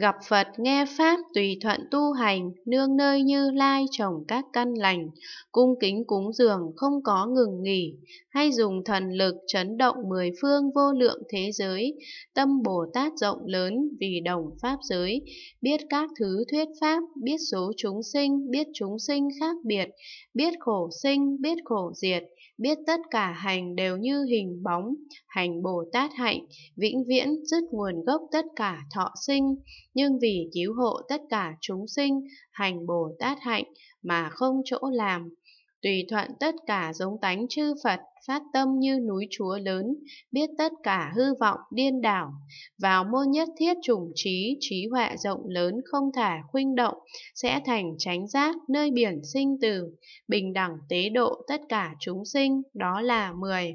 Gặp Phật nghe Pháp tùy thuận tu hành, nương nơi như lai trồng các căn lành, cung kính cúng dường không có ngừng nghỉ, hay dùng thần lực chấn động mười phương vô lượng thế giới, tâm Bồ Tát rộng lớn vì đồng Pháp giới, biết các thứ thuyết Pháp, biết số chúng sinh, biết chúng sinh khác biệt, biết khổ sinh, biết khổ diệt, biết tất cả hành đều như hình bóng, hành Bồ Tát hạnh, vĩnh viễn dứt nguồn gốc tất cả thọ sinh, nhưng vì cứu hộ tất cả chúng sinh hành Bồ Tát hạnh mà không chỗ làm. Tùy thuận tất cả giống tánh chư Phật, phát tâm như núi chúa lớn, biết tất cả hư vọng điên đảo, vào môn nhất thiết trùng trí, trí huệ rộng lớn không thả khuynh động, sẽ thành tránh giác nơi biển sinh từ bình đẳng tế độ tất cả chúng sinh, đó là mười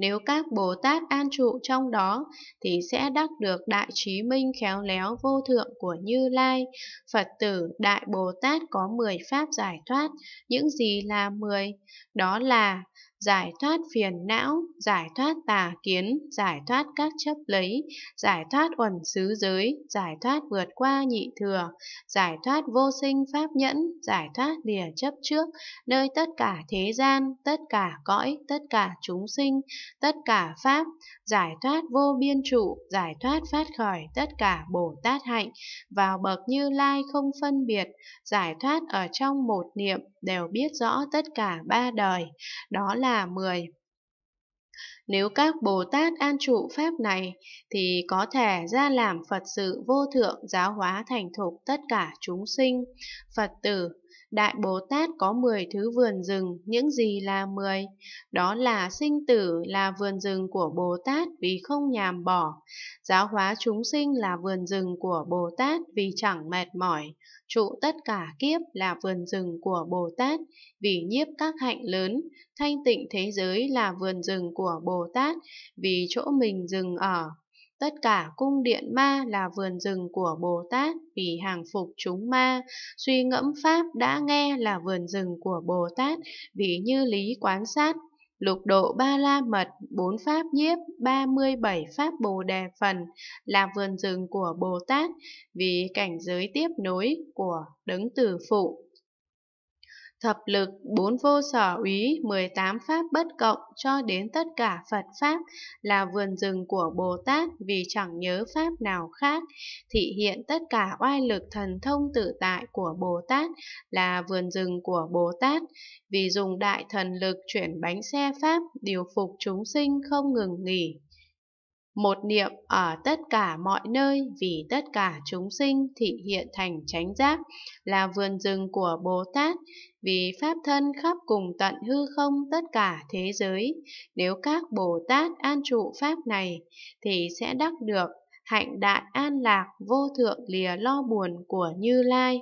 nếu các Bồ Tát an trụ trong đó thì sẽ đắc được đại trí minh khéo léo vô thượng của Như Lai. Phật tử Đại Bồ Tát có 10 pháp giải thoát, những gì là 10? Đó là giải thoát phiền não, giải thoát tà kiến, giải thoát các chấp lấy, giải thoát uẩn xứ giới, giải thoát vượt qua nhị thừa, giải thoát vô sinh pháp nhẫn, giải thoát lìa chấp trước, nơi tất cả thế gian, tất cả cõi, tất cả chúng sinh, tất cả pháp, giải thoát vô biên trụ, giải thoát phát khỏi tất cả Bồ Tát hạnh, vào bậc Như Lai không phân biệt, giải thoát ở trong một niệm đều biết rõ tất cả ba đời. Đó là là 10. Nếu các Bồ Tát an trụ Pháp này, thì có thể ra làm Phật sự vô thượng giáo hóa thành thục tất cả chúng sinh, Phật tử, Đại Bồ Tát có 10 thứ vườn rừng, những gì là 10? Đó là sinh tử là vườn rừng của Bồ Tát vì không nhàm bỏ. Giáo hóa chúng sinh là vườn rừng của Bồ Tát vì chẳng mệt mỏi. Trụ tất cả kiếp là vườn rừng của Bồ Tát vì nhiếp các hạnh lớn. Thanh tịnh thế giới là vườn rừng của Bồ Tát vì chỗ mình dừng ở. Tất cả cung điện ma là vườn rừng của Bồ Tát vì hàng phục chúng ma. Suy ngẫm Pháp đã nghe là vườn rừng của Bồ Tát vì như lý quán sát. Lục độ ba la mật, bốn pháp nhiếp, ba mươi bảy pháp bồ đề phần là vườn rừng của Bồ Tát vì cảnh giới tiếp nối của đấng tử phụ. Thập lực, bốn vô sở úy, 18 pháp bất cộng cho đến tất cả Phật Pháp là vườn rừng của Bồ Tát vì chẳng nhớ Pháp nào khác. Thị hiện tất cả oai lực thần thông tự tại của Bồ Tát là vườn rừng của Bồ Tát vì dùng đại thần lực chuyển bánh xe Pháp điều phục chúng sinh không ngừng nghỉ một niệm ở tất cả mọi nơi vì tất cả chúng sinh thị hiện thành chánh giác là vườn rừng của Bồ Tát vì pháp thân khắp cùng tận hư không tất cả thế giới nếu các Bồ Tát an trụ pháp này thì sẽ đắc được hạnh đại an lạc vô thượng lìa lo buồn của Như Lai